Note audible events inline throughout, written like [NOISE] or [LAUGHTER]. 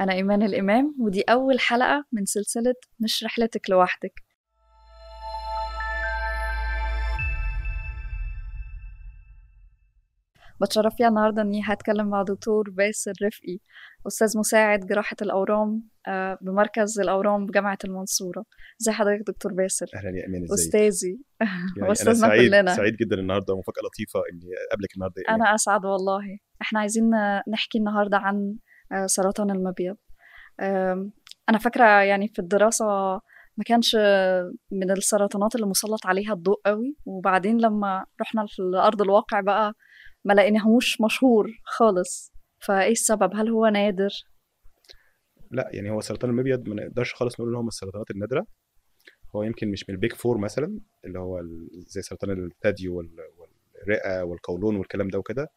أنا إيمان الإمام ودي أول حلقة من سلسلة مش رحلتك لوحدك بتشرف فيها النهاردة إني هتكلم مع دكتور باسل رفقي أستاذ مساعد جراحة الأورام آه، بمركز الأورام بجامعة المنصورة زي حضرتك دكتور باسل أهلا يا إيمان إزيك أستاذي يعني وأستاذنا [LAUGHS] سعيد كلنا سعيد جدا النهاردة ومفاجأة لطيفة إني قبلك النهاردة أنا أسعد والله إحنا عايزين نحكي النهاردة عن آه، سرطان المبيض أنا فاكرة يعني في الدراسة ما كانش من السرطانات اللي مسلط عليها الضوء قوي وبعدين لما رحنا لأرض الواقع بقى ما لقيناهوش مشهور خالص فايه السبب هل هو نادر لا يعني هو سرطان المبيض ما نقدرش خالص نقول ان هو من السرطانات النادره هو يمكن مش من البيج فور مثلا اللي هو زي سرطان الثدي والرئه والقولون والكلام ده وكده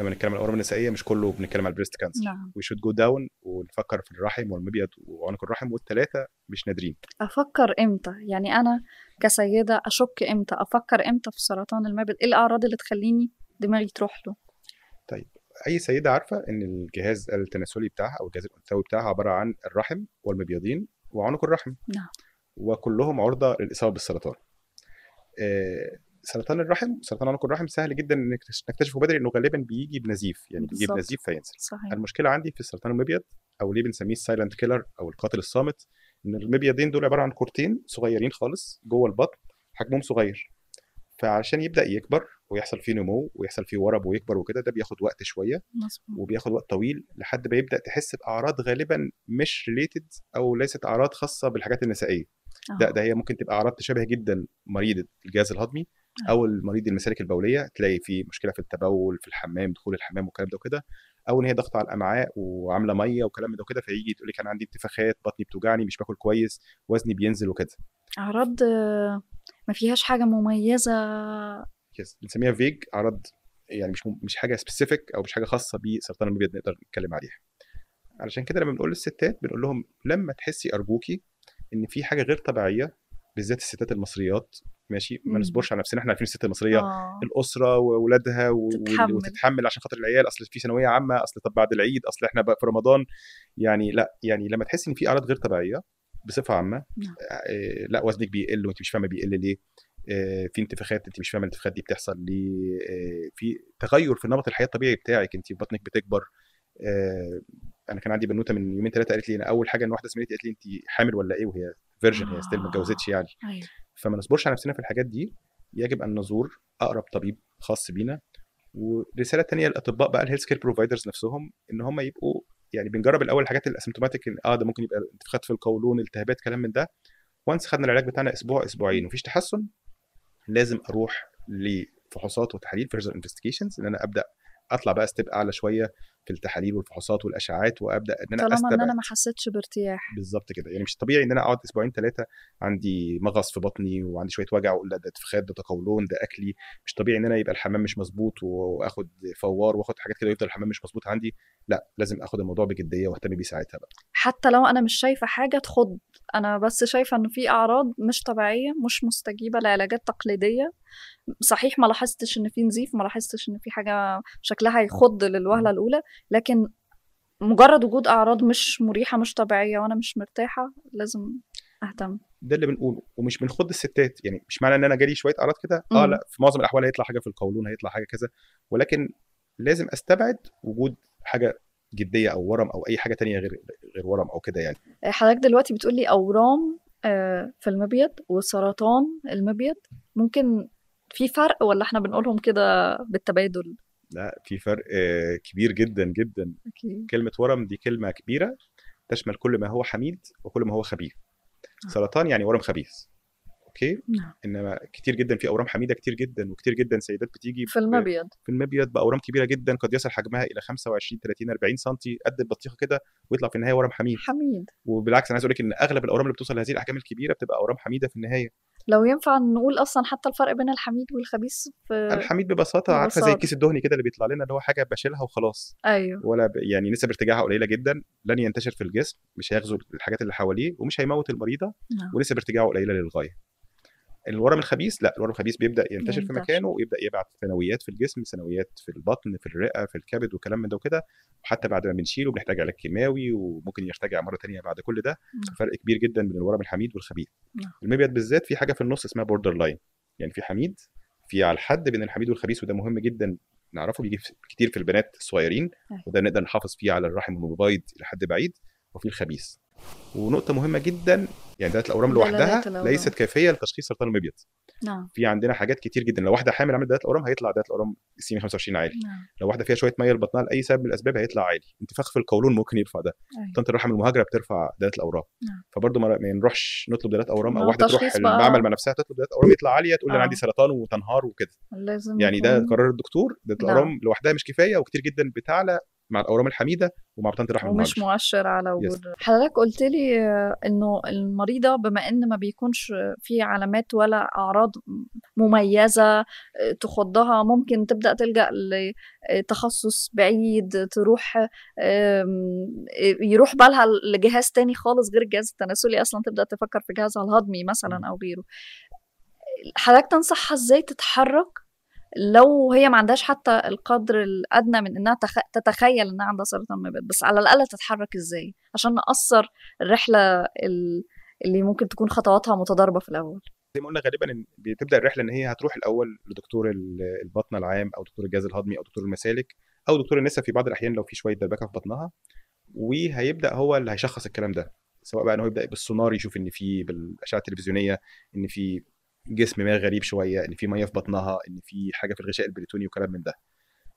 لما نتكلم عن الاورام النسائيه مش كله بنتكلم على البريست كانسر نعم وي شود جو داون ونفكر في الرحم والمبيض وعنق الرحم والثلاثه مش نادرين افكر امتى يعني انا كسيده اشك امتى افكر امتى في سرطان المبيض ايه الاعراض اللي تخليني دماغي تروح له طيب اي سيده عارفه ان الجهاز التناسلي بتاعها او الجهاز الانثوي بتاعها عباره عن الرحم والمبيضين وعنق الرحم نعم وكلهم عرضه للاصابه بالسرطان آه، سرطان الرحم سرطان عنق الرحم سهل جدا انك تكتشفه بدري انه غالبا بيجي بنزيف يعني بيجي بنزيف فينزل صحيح. المشكله عندي في السرطان المبيض او ليه بنسميه السايلنت كيلر او القاتل الصامت ان المبيضين دول عباره عن كورتين صغيرين خالص جوه البطن حجمهم صغير فعشان يبدا يكبر ويحصل فيه نمو ويحصل فيه ورم ويكبر وكده ده بياخد وقت شويه مصبوع. وبياخد وقت طويل لحد ما يبدا تحس باعراض غالبا مش ريليتد او ليست اعراض خاصه بالحاجات النسائيه لا ده هي ممكن تبقى اعراض تشابه جدا مريض الجهاز الهضمي او المريض المسالك البوليه تلاقي في مشكله في التبول في الحمام دخول الحمام والكلام ده وكده او ان هي ضغط على الامعاء وعامله ميه وكلام ده وكده فيجي تقول لك انا عندي انتفاخات بطني بتوجعني مش باكل كويس وزني بينزل وكده اعراض ما فيهاش حاجه مميزه يس بنسميها فيج اعراض يعني مش مش حاجه سبيسيفيك او مش حاجه خاصه بسرطان المبيض نقدر نتكلم عليها علشان كده لما بنقول للستات بنقول لهم لما تحسي ارجوكي ان في حاجه غير طبيعيه بالذات الستات المصريات ماشي ما إمم. نصبرش على نفسنا احنا عارفين الست المصريه آه. الاسره واولادها و... تتحمل. وتتحمل عشان خاطر العيال اصل في ثانويه عامه اصل طب بعد العيد اصل احنا بقى في رمضان يعني لا يعني لما تحس ان في اعراض غير طبيعيه بصفه عامه نعم. آه, آه، لا وزنك بيقل وانت مش فاهمه بيقل ليه آه في انتفاخات انت مش فاهمه الانتفاخات دي بتحصل ليه آه في تغير في نمط الحياه الطبيعي بتاعك انت بطنك بتكبر آه انا كان عندي بنوته من يومين ثلاثه قالت لي انا اول حاجه ان واحده سمعتي قالت لي انت حامل ولا ايه وهي فيرجن هي ستيل ما آه. اتجوزتش يعني أيوه. فما نصبرش على نفسنا في الحاجات دي يجب ان نزور اقرب طبيب خاص بينا ورساله تانية للاطباء بقى الهيلث كير بروفايدرز نفسهم ان هم يبقوا يعني بنجرب الاول الحاجات الاسمبتوماتيك اه ده ممكن يبقى انتفاخات في القولون التهابات كلام من ده وانس خدنا العلاج بتاعنا اسبوع اسبوعين ومفيش تحسن لازم اروح لفحوصات وتحاليل فيرزر انفستيجيشنز ان انا ابدا اطلع بقى ستيب اعلى شويه في التحاليل والفحوصات والاشعاعات وابدا ان انا طالما ان انا ما حسيتش بارتياح بالظبط كده يعني مش طبيعي ان انا اقعد اسبوعين ثلاثه عندي مغص في بطني وعندي شويه وجع واقول ده اتفخاد ده تقولون ده اكلي مش طبيعي ان انا يبقى الحمام مش مظبوط واخد فوار واخد حاجات كده ويفضل الحمام مش مظبوط عندي لا لازم اخد الموضوع بجديه واهتم بيه ساعتها بقى حتى لو انا مش شايفه حاجه تخض انا بس شايفه انه في اعراض مش طبيعيه مش مستجيبه لعلاجات تقليديه صحيح ما لاحظتش ان في نزيف ما لاحظتش ان في حاجه شكلها يخض للوهله الاولى لكن مجرد وجود اعراض مش مريحه مش طبيعيه وانا مش مرتاحه لازم اهتم ده اللي بنقوله ومش بنخض الستات يعني مش معنى ان انا جالي شويه اعراض كده اه لا في معظم الاحوال هيطلع حاجه في القولون هيطلع حاجه كذا ولكن لازم استبعد وجود حاجه جديه او ورم او اي حاجه تانية غير غير ورم او كده يعني آه، حضرتك دلوقتي بتقولي اورام آه، في المبيض وسرطان المبيض ممكن في فرق ولا احنا بنقولهم كده بالتبادل لا في فرق آه، كبير جدا جدا أكيد. كلمه ورم دي كلمه كبيره تشمل كل ما هو حميد وكل ما هو خبيث سرطان يعني ورم خبيث اوكي نعم. انما كتير جدا في اورام حميده كتير جدا وكتير جدا سيدات بتيجي في المبيض في المبيض باورام كبيره جدا قد يصل حجمها الى 25 30 40 سم قد البطيخه كده ويطلع في النهايه ورم حميد حميد وبالعكس انا عايز اقول لك ان اغلب الاورام اللي بتوصل لهذه الاحجام الكبيره بتبقى اورام حميده في النهايه لو ينفع نقول اصلا حتى الفرق بين الحميد والخبيث في الحميد ببساطه عارفه زي الكيس الدهني كده اللي بيطلع لنا اللي هو حاجه بشيلها وخلاص ايوه ولا ب... يعني نسب ارتجاعها قليله جدا لن ينتشر في الجسم مش هيغزو الحاجات اللي حواليه ومش هيموت المريضه نعم. ونسب ارتجاعه قليله للغايه الورم الخبيث لا الورم الخبيث بيبدا ينتشر في مكانه ويبدا يبعت ثانويات في الجسم ثانويات في البطن في الرئه في الكبد وكلام من ده وكده وحتى بعد ما بنشيله بنحتاج علاج كيماوي وممكن يرتجع مره ثانيه بعد كل ده فرق كبير جدا بين الورم الحميد والخبيث نعم. المبيض بالذات في حاجه في النص اسمها بوردر لاين يعني في حميد في على الحد بين الحميد والخبيث وده مهم جدا نعرفه بيجي كتير في البنات الصغيرين أيوة. وده نقدر نحافظ فيه على الرحم المبيض لحد بعيد وفي الخبيث ونقطه مهمه جدا يعني دلاله الاورام لوحدها ليست كافيه لتشخيص سرطان المبيض نعم في عندنا حاجات كتير جدا لو واحده حامل عملت دلاله الاورام هيطلع دلاله الاورام السي 25 عالي نعم. لو واحده فيها شويه ميه البطنها لاي سبب من الاسباب هيطلع عالي انتفاخ في القولون ممكن يرفع ده أيوه. طنط الرحم المهاجره بترفع دلاله الاورام نعم. فبرضه ما نروحش نطلب دلاله اورام او واحده تروح المعمل مع نفسها تطلب دلاله اورام يطلع عاليه تقول انا عندي آه. سرطان وتنهار وكده لازم يعني ده قرار الدكتور دلاله نعم. الاورام لوحدها مش كفايه وكتير جدا بتعلى مع الاورام الحميده ومع بطانه الرحم ومش مؤشر على وجود yes. حضرتك قلت لي آه، انه المريضه بما ان ما بيكونش في علامات ولا اعراض مميزه آه، تخضها ممكن تبدا تلجا لتخصص آه، بعيد تروح يروح بالها لجهاز تاني خالص غير الجهاز التناسلي اصلا تبدا تفكر في جهازها الهضمي مثلا او غيره حضرتك تنصحها ازاي تتحرك لو هي ما عندهاش حتى القدر الادنى من انها تخ... تتخيل انها عندها سرطان مبيض بس على الاقل تتحرك ازاي عشان نقصر الرحله ال... اللي ممكن تكون خطواتها متضاربه في الاول زي ما قلنا غالبا بتبدا الرحله ان هي هتروح الاول لدكتور البطن العام او دكتور الجهاز الهضمي او دكتور المسالك او دكتور النساء في بعض الاحيان لو في شويه دربكه في بطنها وهيبدا هو اللي هيشخص الكلام ده سواء بقى ان هو يبدا بالسونار يشوف ان في بالاشعه التلفزيونيه ان في جسم ما غريب شويه ان في ميه في بطنها ان في حاجه في الغشاء البريتوني وكلام من ده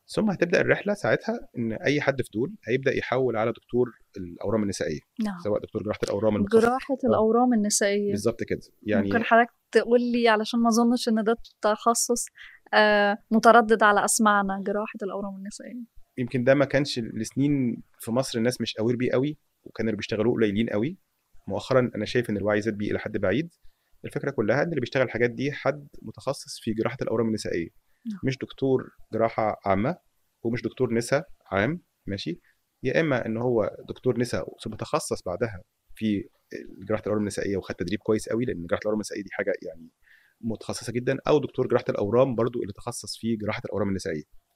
ثم هتبدا الرحله ساعتها ان اي حد في دول هيبدا يحول على دكتور الاورام النسائيه نعم. سواء دكتور جراحه الاورام المتخصص جراحه آه. الاورام النسائيه بالظبط كده يعني ممكن حضرتك تقول لي علشان ما اظنش ان ده تخصص آه، متردد على اسمعنا جراحه الاورام النسائيه يمكن ده ما كانش لسنين في مصر الناس مش اوير بيه قوي وكانوا اللي بيشتغلوه قليلين قوي مؤخرا انا شايف ان الوعي زاد بيه الى حد بعيد الفكره كلها ان اللي بيشتغل الحاجات دي حد متخصص في جراحه الاورام النسائيه نعم. مش دكتور جراحه عامه ومش دكتور نساء عام ماشي يا اما ان هو دكتور نساء متخصص بعدها في جراحه الاورام النسائيه وخد تدريب كويس قوي لان جراحه الاورام النسائيه دي حاجه يعني متخصصه جدا او دكتور جراحه الاورام برضو اللي تخصص في جراحه الاورام النسائيه